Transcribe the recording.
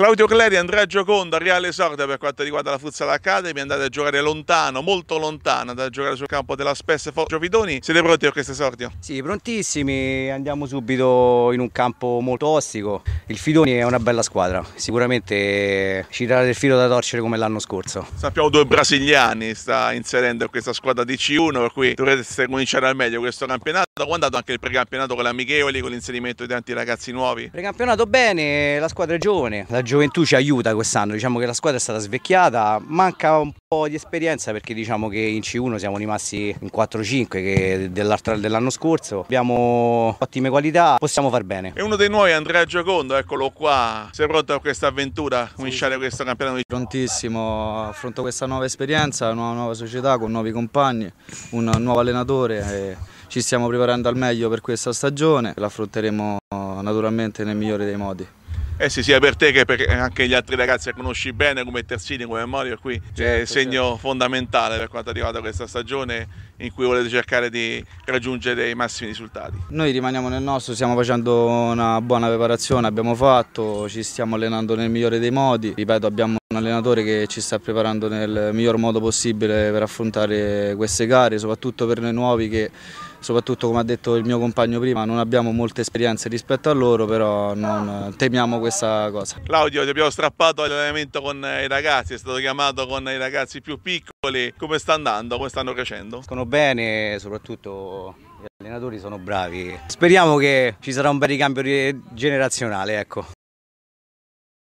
Claudio Cleri, Andrea Gioconda, Reale Sorda per quanto riguarda la Futsal Academy, andate a giocare lontano, molto lontano, andate a giocare sul campo della Spess Spes Giovidoni, siete pronti a questo esordio? Sì, prontissimi, andiamo subito in un campo molto tossico, il Fidoni è una bella squadra, sicuramente eh, ci darà del filo da torcere come l'anno scorso. Sappiamo due brasiliani sta inserendo questa squadra di C1, per cui dovreste cominciare al meglio questo campionato. Come è andato anche il precampionato con l'amichevoli, con l'inserimento di tanti ragazzi nuovi? Precampionato bene, la squadra è giovane, la gioventù ci aiuta quest'anno, diciamo che la squadra è stata svecchiata, manca un po' di esperienza perché diciamo che in C1 siamo rimasti in 4-5 dell'anno scorso, abbiamo ottime qualità, possiamo far bene. E uno dei nuovi Andrea Giocondo, eccolo qua. Sei pronto a questa avventura, cominciare sì. questo campionato? Di... Prontissimo, affronto questa nuova esperienza, una nuova società con nuovi compagni, un nuovo allenatore. ci stiamo preparando al meglio per questa stagione, l'affronteremo naturalmente nel migliore dei modi. Eh sì, sia per te che per anche gli altri ragazzi che conosci bene come Terzini, come Mario, qui certo, è certo. segno certo. fondamentale per quanto è arrivata questa stagione in cui volete cercare di raggiungere i massimi risultati. Noi rimaniamo nel nostro, stiamo facendo una buona preparazione, abbiamo fatto, ci stiamo allenando nel migliore dei modi, ripeto abbiamo un allenatore che ci sta preparando nel miglior modo possibile per affrontare queste gare, soprattutto per noi nuovi che, soprattutto come ha detto il mio compagno prima, non abbiamo molte esperienze rispetto a loro, però non temiamo questa cosa. Claudio, ti abbiamo strappato all'allenamento con i ragazzi, è stato chiamato con i ragazzi più piccoli, come sta andando, come stanno crescendo? Sono bene, soprattutto gli allenatori sono bravi. Speriamo che ci sarà un bel ricambio generazionale, ecco.